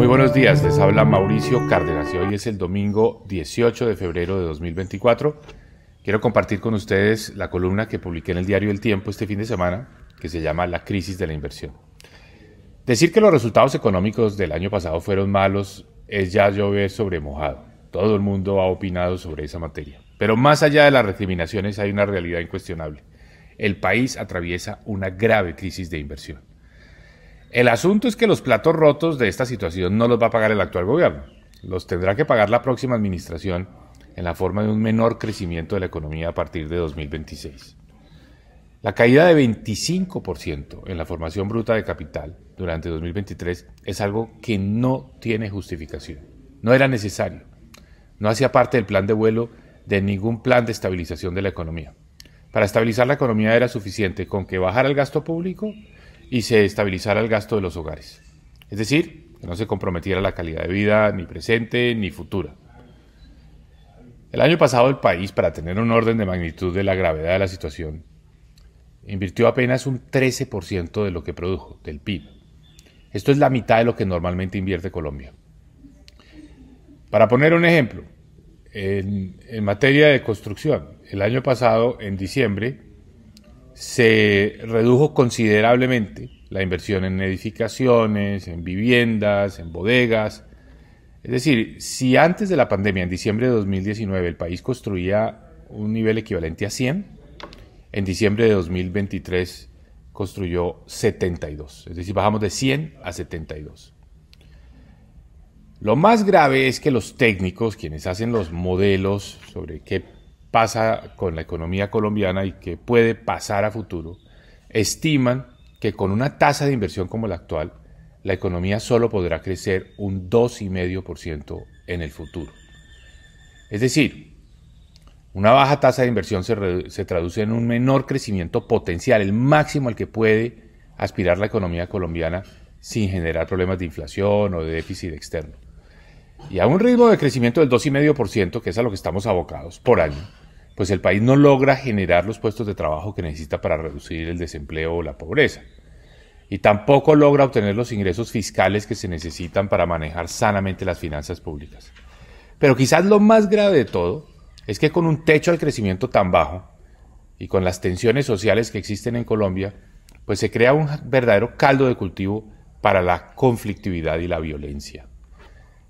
Muy buenos días, les habla Mauricio Cárdenas y hoy es el domingo 18 de febrero de 2024. Quiero compartir con ustedes la columna que publiqué en el diario El Tiempo este fin de semana, que se llama La crisis de la inversión. Decir que los resultados económicos del año pasado fueron malos es ya llover sobre mojado. Todo el mundo ha opinado sobre esa materia. Pero más allá de las recriminaciones hay una realidad incuestionable. El país atraviesa una grave crisis de inversión. El asunto es que los platos rotos de esta situación no los va a pagar el actual gobierno, los tendrá que pagar la próxima administración en la forma de un menor crecimiento de la economía a partir de 2026. La caída de 25% en la formación bruta de capital durante 2023 es algo que no tiene justificación, no era necesario, no hacía parte del plan de vuelo de ningún plan de estabilización de la economía. Para estabilizar la economía era suficiente con que bajara el gasto público y se estabilizara el gasto de los hogares. Es decir, que no se comprometiera la calidad de vida ni presente ni futura. El año pasado el país, para tener un orden de magnitud de la gravedad de la situación, invirtió apenas un 13% de lo que produjo, del PIB. Esto es la mitad de lo que normalmente invierte Colombia. Para poner un ejemplo, en, en materia de construcción, el año pasado, en diciembre, se redujo considerablemente la inversión en edificaciones, en viviendas, en bodegas. Es decir, si antes de la pandemia, en diciembre de 2019, el país construía un nivel equivalente a 100, en diciembre de 2023 construyó 72. Es decir, bajamos de 100 a 72. Lo más grave es que los técnicos, quienes hacen los modelos sobre qué pasa con la economía colombiana y que puede pasar a futuro, estiman que con una tasa de inversión como la actual, la economía solo podrá crecer un 2,5% en el futuro. Es decir, una baja tasa de inversión se, se, traduce en un menor crecimiento potencial, el máximo al que puede aspirar la economía colombiana sin generar problemas de inflación o de déficit externo. Y a un ritmo de crecimiento del 2,5%, que es a lo que estamos abocados por año, pues el país no logra generar los puestos de trabajo que necesita para reducir el desempleo o la pobreza. Y tampoco logra obtener los ingresos fiscales que se necesitan para manejar sanamente las finanzas públicas. Pero quizás lo más grave de todo es que con un techo al crecimiento tan bajo y con las tensiones sociales que existen en Colombia, pues se crea un verdadero caldo de cultivo para la conflictividad y la violencia.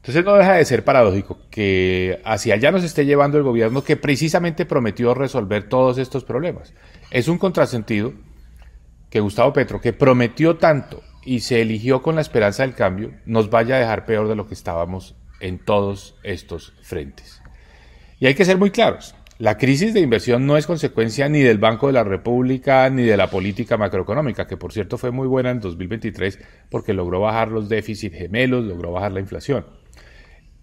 Entonces no deja de ser paradójico que hacia allá nos esté llevando el gobierno que precisamente prometió resolver todos estos problemas. Es un contrasentido que Gustavo Petro, que prometió tanto y se eligió con la esperanza del cambio, nos vaya a dejar peor de lo que estábamos en todos estos frentes. Y hay que ser muy claros, la crisis de inversión no es consecuencia ni del Banco de la República ni de la política macroeconómica, que por cierto fue muy buena en 2023 porque logró bajar los déficits gemelos, logró bajar la inflación.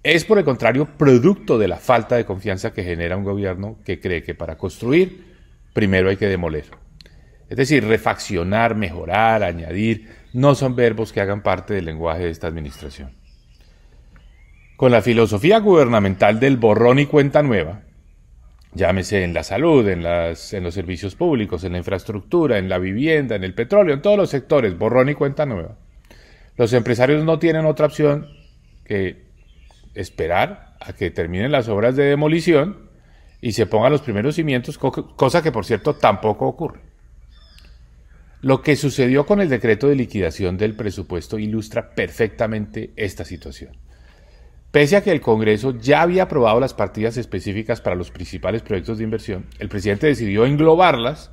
Es por el contrario producto de la falta de confianza que genera un gobierno que cree que para construir primero hay que demoler. Es decir, refaccionar, mejorar, añadir, no son verbos que hagan parte del lenguaje de esta administración. Con la filosofía gubernamental del borrón y cuenta nueva, llámese en la salud, en, los servicios públicos, en la infraestructura, en la vivienda, en el petróleo, en todos los sectores, borrón y cuenta nueva, los empresarios no tienen otra opción que esperar a que terminen las obras de demolición y se pongan los primeros cimientos, cosa que por cierto tampoco ocurre. Lo que sucedió con el decreto de liquidación del presupuesto ilustra perfectamente esta situación. Pese a que el Congreso ya había aprobado las partidas específicas para los principales proyectos de inversión, el presidente decidió englobarlas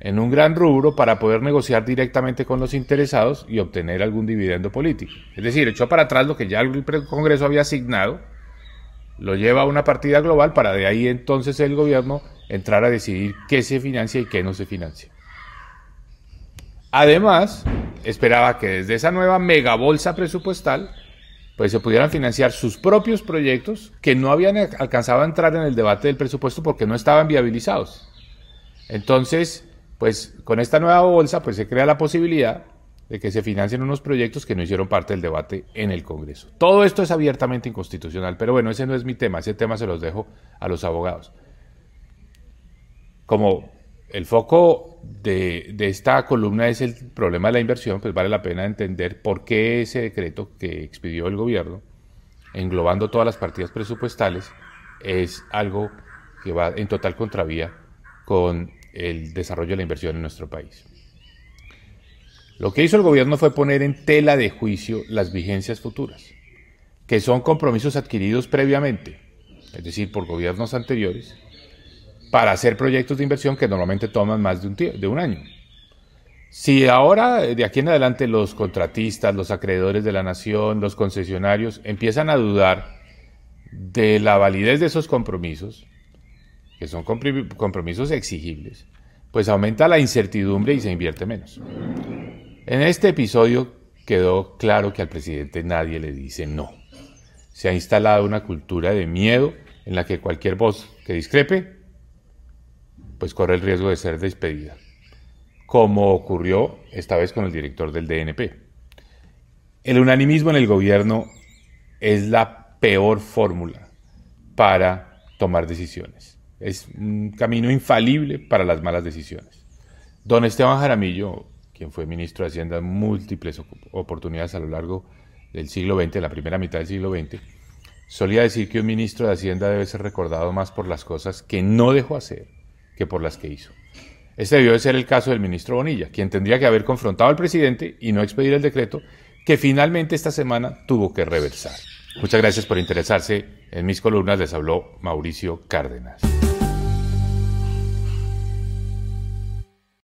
en un gran rubro para poder negociar directamente con los interesados y obtener algún dividendo político. Es decir, echó para atrás lo que ya el Congreso había asignado, lo lleva a una partida global para de ahí entonces el gobierno entrar a decidir qué se financia y qué no se financia. Además, esperaba que desde esa nueva mega bolsa presupuestal pues se pudieran financiar sus propios proyectos que no habían alcanzado a entrar en el debate del presupuesto porque no estaban viabilizados. Entonces, pues con esta nueva bolsa pues se crea la posibilidad de que se financien unos proyectos que no hicieron parte del debate en el Congreso. Todo esto es abiertamente inconstitucional, pero bueno, ese no es mi tema, ese tema se los dejo a los abogados. Como el foco de, de esta columna es el problema de la inversión, pues vale la pena entender por qué ese decreto que expidió el gobierno, englobando todas las partidas presupuestales, es algo que va en total contravía con el desarrollo de la inversión en nuestro país. Lo que hizo el gobierno fue poner en tela de juicio las vigencias futuras, que son compromisos adquiridos previamente, es decir, por gobiernos anteriores, para hacer proyectos de inversión que normalmente toman más de un, año. Si ahora, eh, de aquí en adelante, los contratistas, los acreedores de la nación, los concesionarios empiezan a dudar de la validez de esos compromisos, que son compromisos exigibles, pues aumenta la incertidumbre y se invierte menos. En este episodio quedó claro que al presidente nadie le dice no. Se ha instalado una cultura de miedo en la que cualquier voz que discrepe, pues corre el riesgo de ser despedida, como ocurrió esta vez con el director del DNP. El unanimismo en el gobierno es la peor fórmula para tomar decisiones. Es un camino infalible para las malas decisiones. Don Esteban Jaramillo, quien fue ministro de Hacienda en múltiples oportunidades a lo largo del siglo XX, la primera mitad del siglo XX, solía decir que un ministro de Hacienda debe ser recordado más por las cosas que no dejó hacer que por las que hizo. Este debió de ser el caso del ministro Bonilla, quien tendría que haber confrontado al presidente y no expedir el decreto que finalmente esta semana tuvo que reversar. Muchas gracias por interesarse. En mis columnas les habló Mauricio Cárdenas.